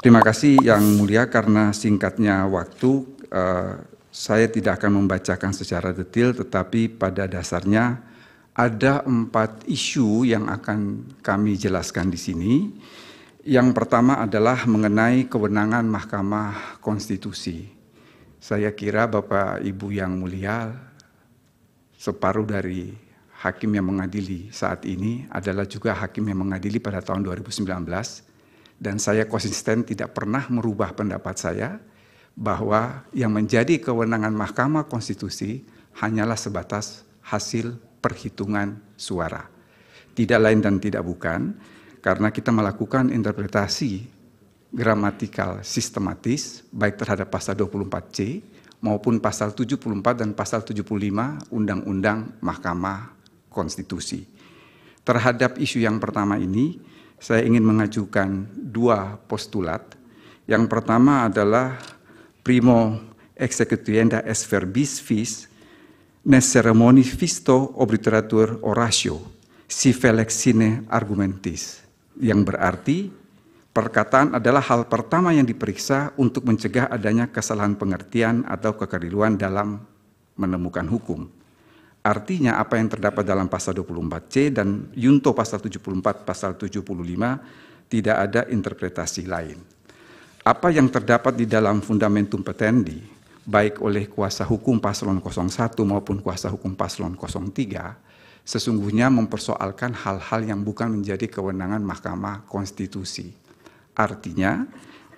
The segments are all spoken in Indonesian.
Terima kasih Yang Mulia karena singkatnya waktu eh, saya tidak akan membacakan secara detail tetapi pada dasarnya ada empat isu yang akan kami jelaskan di sini. Yang pertama adalah mengenai kewenangan Mahkamah Konstitusi. Saya kira Bapak Ibu yang mulia separuh dari hakim yang mengadili saat ini adalah juga hakim yang mengadili pada tahun 2019 dan saya konsisten tidak pernah merubah pendapat saya bahwa yang menjadi kewenangan Mahkamah Konstitusi hanyalah sebatas hasil perhitungan suara. Tidak lain dan tidak bukan karena kita melakukan interpretasi gramatikal sistematis baik terhadap pasal 24C maupun pasal 74 dan pasal 75 Undang-Undang Mahkamah Konstitusi. Terhadap isu yang pertama ini, saya ingin mengajukan dua postulat. Yang pertama adalah primo executienda es verbis vis ne ceremoni visto obliteratur oratio si felix sine argumentis yang berarti perkataan adalah hal pertama yang diperiksa untuk mencegah adanya kesalahan pengertian atau kekeliruan dalam menemukan hukum. Artinya apa yang terdapat dalam pasal 24C dan Yunto pasal 74, pasal 75 tidak ada interpretasi lain. Apa yang terdapat di dalam fundamentum petendi, baik oleh kuasa hukum paslon 01 maupun kuasa hukum paslon 03, sesungguhnya mempersoalkan hal-hal yang bukan menjadi kewenangan Mahkamah Konstitusi. Artinya,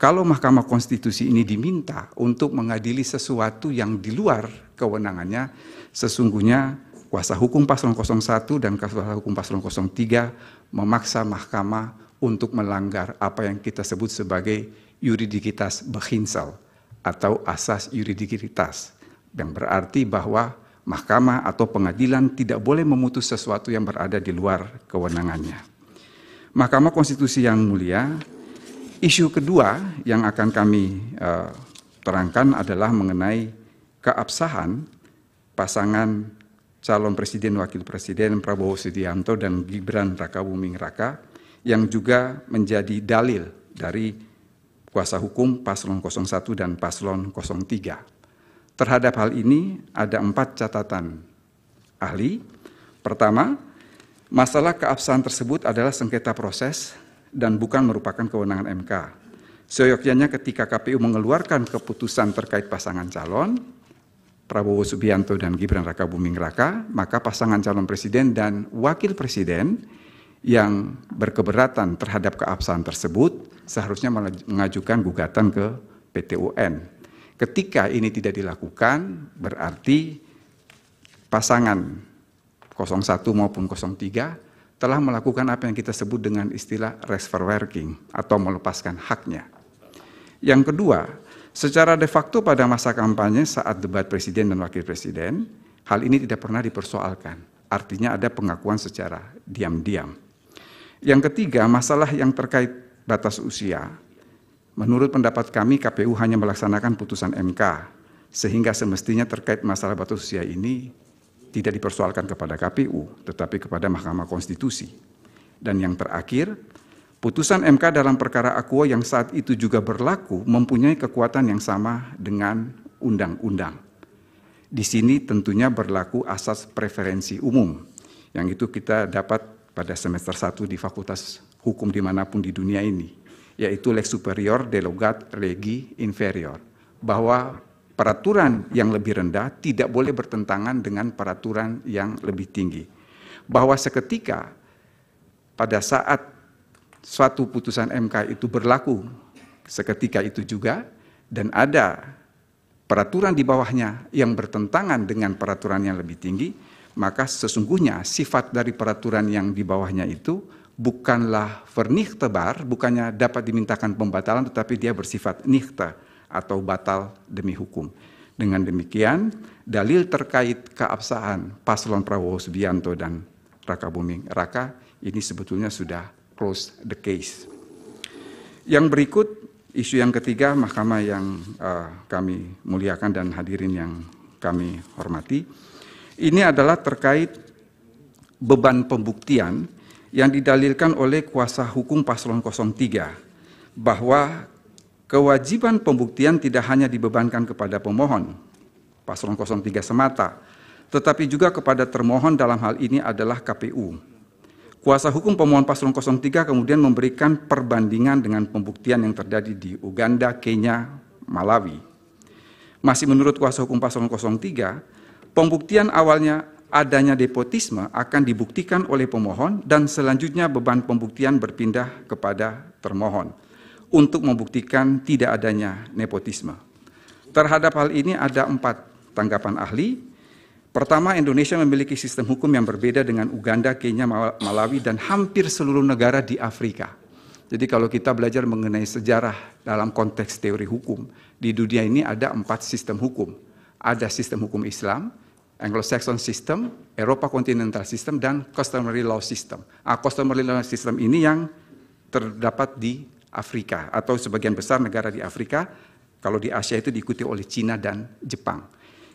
kalau Mahkamah Konstitusi ini diminta untuk mengadili sesuatu yang di luar kewenangannya, sesungguhnya kuasa hukum paslon 01 dan kuasa hukum paslon 03 memaksa Mahkamah untuk melanggar apa yang kita sebut sebagai yuridikitas behinsal atau asas yuridikitas yang berarti bahwa mahkamah atau pengadilan tidak boleh memutus sesuatu yang berada di luar kewenangannya. Mahkamah Konstitusi yang mulia Isu kedua yang akan kami uh, terangkan adalah mengenai keabsahan pasangan calon presiden wakil presiden Prabowo Subianto dan Gibran Rakabuming Raka yang juga menjadi dalil dari kuasa hukum paslon 01 dan paslon 03. Terhadap hal ini ada empat catatan ahli. Pertama, masalah keabsahan tersebut adalah sengketa proses dan bukan merupakan kewenangan MK. Seyogyanya ketika KPU mengeluarkan keputusan terkait pasangan calon, Prabowo Subianto dan Gibran Raka Buming Raka, maka pasangan calon presiden dan wakil presiden yang berkeberatan terhadap keabsahan tersebut seharusnya mengajukan gugatan ke PT UN. Ketika ini tidak dilakukan, berarti pasangan 01 maupun 03 telah melakukan apa yang kita sebut dengan istilah for working atau melepaskan haknya. Yang kedua, secara de facto pada masa kampanye saat debat presiden dan wakil presiden, hal ini tidak pernah dipersoalkan. Artinya ada pengakuan secara diam-diam. Yang ketiga, masalah yang terkait batas usia. Menurut pendapat kami, KPU hanya melaksanakan putusan MK, sehingga semestinya terkait masalah batas usia ini tidak dipersoalkan kepada KPU, tetapi kepada Mahkamah Konstitusi. Dan yang terakhir, putusan MK dalam perkara Aqua yang saat itu juga berlaku mempunyai kekuatan yang sama dengan undang-undang. Di sini tentunya berlaku asas preferensi umum, yang itu kita dapat pada semester 1 di Fakultas Hukum dimanapun di dunia ini, yaitu lex superior delogat legi inferior, bahwa peraturan yang lebih rendah tidak boleh bertentangan dengan peraturan yang lebih tinggi. Bahwa seketika pada saat suatu putusan MK itu berlaku seketika itu juga dan ada peraturan di bawahnya yang bertentangan dengan peraturan yang lebih tinggi, maka sesungguhnya sifat dari peraturan yang di bawahnya itu bukanlah vernihtebar, bukannya dapat dimintakan pembatalan, tetapi dia bersifat nichte atau batal demi hukum. Dengan demikian, dalil terkait keabsahan paslon Prabowo Subianto dan Raka Buming Raka ini sebetulnya sudah close the case. Yang berikut isu yang ketiga mahkamah yang uh, kami muliakan dan hadirin yang kami hormati. Ini adalah terkait beban pembuktian yang didalilkan oleh kuasa hukum paslon 03 bahwa kewajiban pembuktian tidak hanya dibebankan kepada pemohon, paslon 03 semata, tetapi juga kepada termohon dalam hal ini adalah KPU. Kuasa hukum pemohon paslon 03 kemudian memberikan perbandingan dengan pembuktian yang terjadi di Uganda, Kenya, Malawi. Masih menurut kuasa hukum paslon 03, pembuktian awalnya adanya depotisme akan dibuktikan oleh pemohon dan selanjutnya beban pembuktian berpindah kepada termohon untuk membuktikan tidak adanya nepotisme. Terhadap hal ini ada empat tanggapan ahli. Pertama, Indonesia memiliki sistem hukum yang berbeda dengan Uganda, Kenya, Malawi, dan hampir seluruh negara di Afrika. Jadi kalau kita belajar mengenai sejarah dalam konteks teori hukum, di dunia ini ada empat sistem hukum. Ada sistem hukum Islam, Anglo-Saxon system, Eropa continental system, dan customary law system. Ah, customary law system ini yang terdapat di Afrika atau sebagian besar negara di Afrika, kalau di Asia itu diikuti oleh Cina dan Jepang.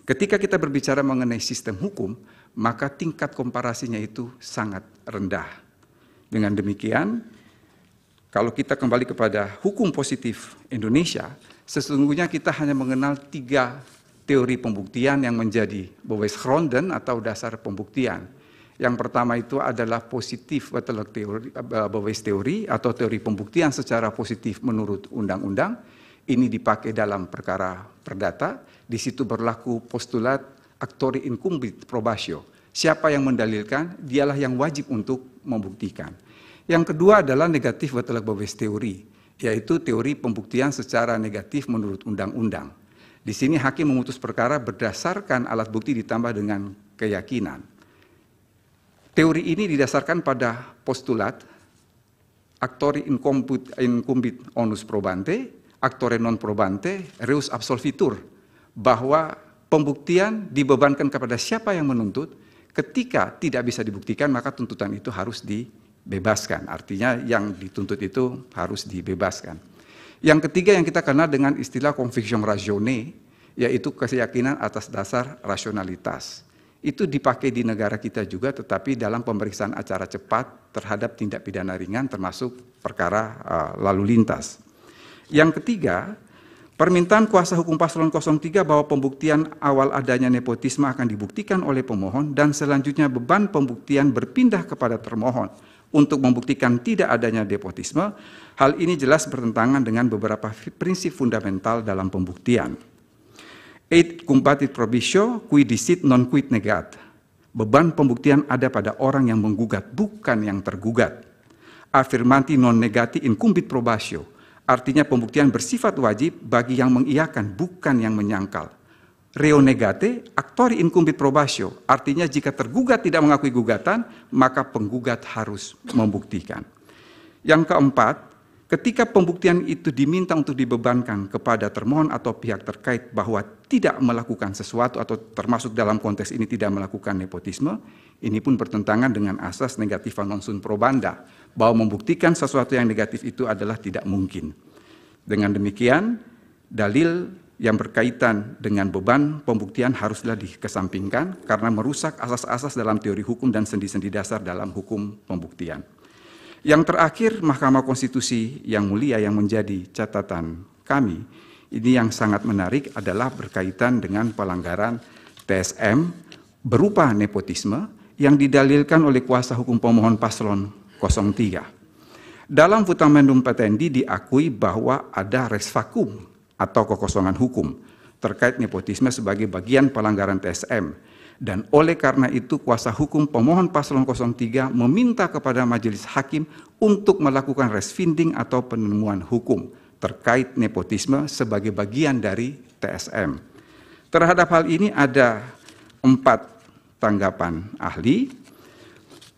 Ketika kita berbicara mengenai sistem hukum, maka tingkat komparasinya itu sangat rendah. Dengan demikian, kalau kita kembali kepada hukum positif Indonesia, sesungguhnya kita hanya mengenal tiga teori pembuktian yang menjadi bewes Gronden atau dasar pembuktian. Yang pertama itu adalah positif Butterlock teori, atau teori pembuktian secara positif menurut undang-undang. Ini dipakai dalam perkara perdata. Di situ berlaku postulat actori incumbit probatio. Siapa yang mendalilkan, dialah yang wajib untuk membuktikan. Yang kedua adalah negatif Butterlock Bowe's teori, yaitu teori pembuktian secara negatif menurut undang-undang. Di sini hakim memutus perkara berdasarkan alat bukti ditambah dengan keyakinan. Teori ini didasarkan pada postulat actore incumbit, incumbit onus probante, actore non probante, reus absolvitur, bahwa pembuktian dibebankan kepada siapa yang menuntut, ketika tidak bisa dibuktikan maka tuntutan itu harus dibebaskan. Artinya yang dituntut itu harus dibebaskan. Yang ketiga yang kita kenal dengan istilah conviction ratione, yaitu keyakinan atas dasar rasionalitas itu dipakai di negara kita juga tetapi dalam pemeriksaan acara cepat terhadap tindak pidana ringan termasuk perkara uh, lalu lintas. Yang ketiga, permintaan kuasa hukum paslon 03 bahwa pembuktian awal adanya nepotisme akan dibuktikan oleh pemohon dan selanjutnya beban pembuktian berpindah kepada termohon untuk membuktikan tidak adanya nepotisme. Hal ini jelas bertentangan dengan beberapa prinsip fundamental dalam pembuktian. Et cumpatit probisio qui disit non quid negat. Beban pembuktian ada pada orang yang menggugat, bukan yang tergugat. Afirmati non negati incumbit probatio. Artinya pembuktian bersifat wajib bagi yang mengiyakan, bukan yang menyangkal. Reo negate, aktori incumbit probatio. Artinya jika tergugat tidak mengakui gugatan, maka penggugat harus membuktikan. Yang keempat, Ketika pembuktian itu diminta untuk dibebankan kepada termohon atau pihak terkait bahwa tidak melakukan sesuatu atau termasuk dalam konteks ini tidak melakukan nepotisme, ini pun bertentangan dengan asas negatif non sunt probanda, bahwa membuktikan sesuatu yang negatif itu adalah tidak mungkin. Dengan demikian, dalil yang berkaitan dengan beban pembuktian haruslah dikesampingkan karena merusak asas-asas dalam teori hukum dan sendi-sendi dasar dalam hukum pembuktian. Yang terakhir, Mahkamah Konstitusi yang mulia yang menjadi catatan kami, ini yang sangat menarik adalah berkaitan dengan pelanggaran TSM berupa nepotisme yang didalilkan oleh kuasa hukum pemohon paslon 03. Dalam Fundamentum petendi diakui bahwa ada res vakum atau kekosongan hukum terkait nepotisme sebagai bagian pelanggaran TSM dan oleh karena itu kuasa hukum pemohon paslon 03 meminta kepada majelis hakim untuk melakukan resfinding atau penemuan hukum terkait nepotisme sebagai bagian dari TSM. Terhadap hal ini ada empat tanggapan ahli.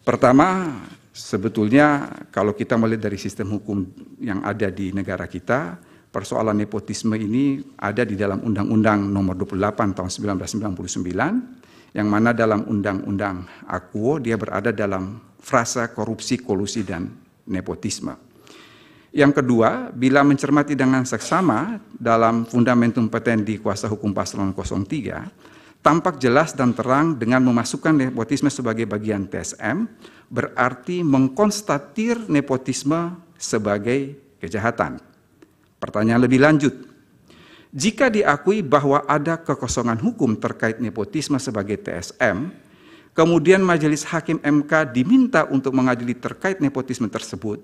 Pertama, sebetulnya kalau kita melihat dari sistem hukum yang ada di negara kita, persoalan nepotisme ini ada di dalam Undang-Undang nomor 28 tahun 1999 yang mana dalam undang-undang aku dia berada dalam frasa korupsi, kolusi, dan nepotisme. Yang kedua, bila mencermati dengan seksama dalam fundamentum di kuasa hukum paslon 03, tampak jelas dan terang dengan memasukkan nepotisme sebagai bagian TSM, berarti mengkonstatir nepotisme sebagai kejahatan. Pertanyaan lebih lanjut, jika diakui bahwa ada kekosongan hukum terkait nepotisme sebagai TSM, kemudian Majelis Hakim MK diminta untuk mengadili terkait nepotisme tersebut,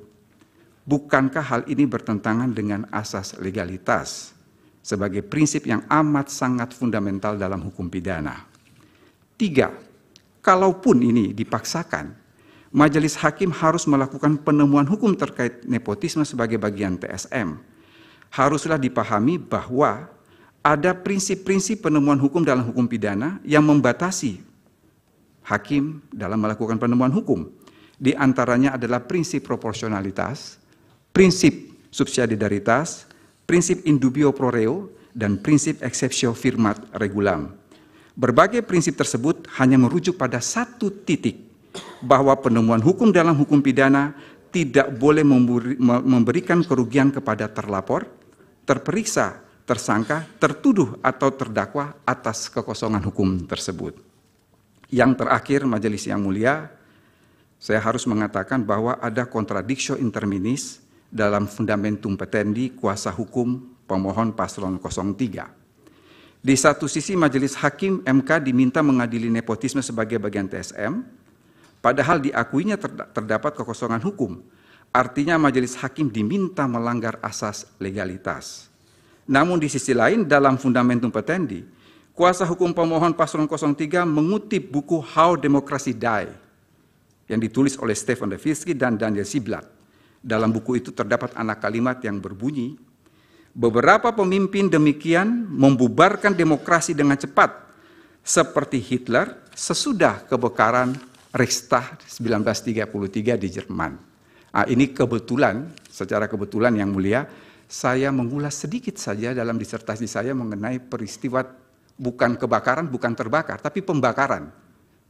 bukankah hal ini bertentangan dengan asas legalitas sebagai prinsip yang amat sangat fundamental dalam hukum pidana? Tiga, kalaupun ini dipaksakan, majelis hakim harus melakukan penemuan hukum terkait nepotisme sebagai bagian TSM haruslah dipahami bahwa ada prinsip-prinsip penemuan hukum dalam hukum pidana yang membatasi hakim dalam melakukan penemuan hukum. Di antaranya adalah prinsip proporsionalitas, prinsip subsidiaritas, prinsip indubio pro reo, dan prinsip exceptio firmat regulam. Berbagai prinsip tersebut hanya merujuk pada satu titik, bahwa penemuan hukum dalam hukum pidana tidak boleh memberikan kerugian kepada terlapor, terperiksa, tersangka, tertuduh atau terdakwa atas kekosongan hukum tersebut. Yang terakhir majelis yang mulia, saya harus mengatakan bahwa ada kontradiksi interminis dalam fundamentum petendi kuasa hukum pemohon paslon 03. Di satu sisi majelis hakim MK diminta mengadili nepotisme sebagai bagian TSM, padahal diakuinya terdapat kekosongan hukum Artinya majelis hakim diminta melanggar asas legalitas. Namun di sisi lain dalam fundamentum petendi, kuasa hukum pemohon paslon 03 mengutip buku How Democracy Die yang ditulis oleh Stephen Levitsky dan Daniel Siblat. Dalam buku itu terdapat anak kalimat yang berbunyi, beberapa pemimpin demikian membubarkan demokrasi dengan cepat seperti Hitler sesudah kebakaran Reichstag 1933 di Jerman. Nah, ini kebetulan, secara kebetulan yang mulia, saya mengulas sedikit saja dalam disertasi saya mengenai peristiwa bukan kebakaran, bukan terbakar, tapi pembakaran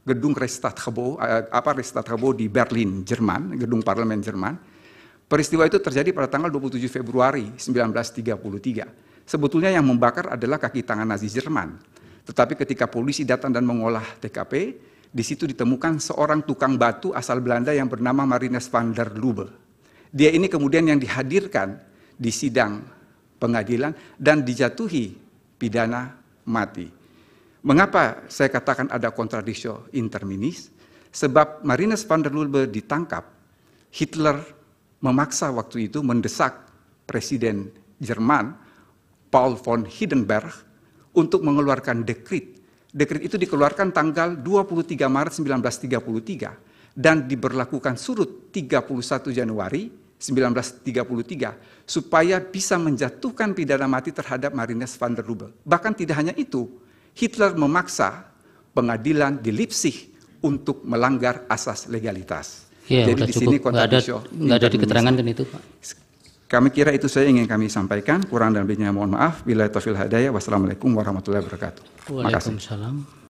gedung Restadtgebouw eh, apa Restadtgebouw di Berlin, Jerman, gedung parlemen Jerman. Peristiwa itu terjadi pada tanggal 27 Februari 1933. Sebetulnya yang membakar adalah kaki tangan Nazi Jerman. Tetapi ketika polisi datang dan mengolah TKP, di situ ditemukan seorang tukang batu asal Belanda yang bernama Marines van der Lubbe. Dia ini kemudian yang dihadirkan di sidang pengadilan dan dijatuhi pidana mati. Mengapa saya katakan ada kontradiksi interminis? Sebab Marines van der Lubbe ditangkap, Hitler memaksa waktu itu mendesak Presiden Jerman Paul von Hindenburg untuk mengeluarkan dekrit Dekret itu dikeluarkan tanggal 23 Maret 1933 dan diberlakukan surut 31 Januari 1933 supaya bisa menjatuhkan pidana mati terhadap Marines van der Lubbe. Bahkan tidak hanya itu, Hitler memaksa pengadilan di Leipzig untuk melanggar asas legalitas. Ya, Jadi di sini nggak ada, ada di keterangan dan itu Pak? Kami kira itu saya ingin kami sampaikan. Kurang dan lebihnya mohon maaf. Bila taufil hadaya. Wassalamualaikum warahmatullahi wabarakatuh. Waalaikumsalam. Makasih.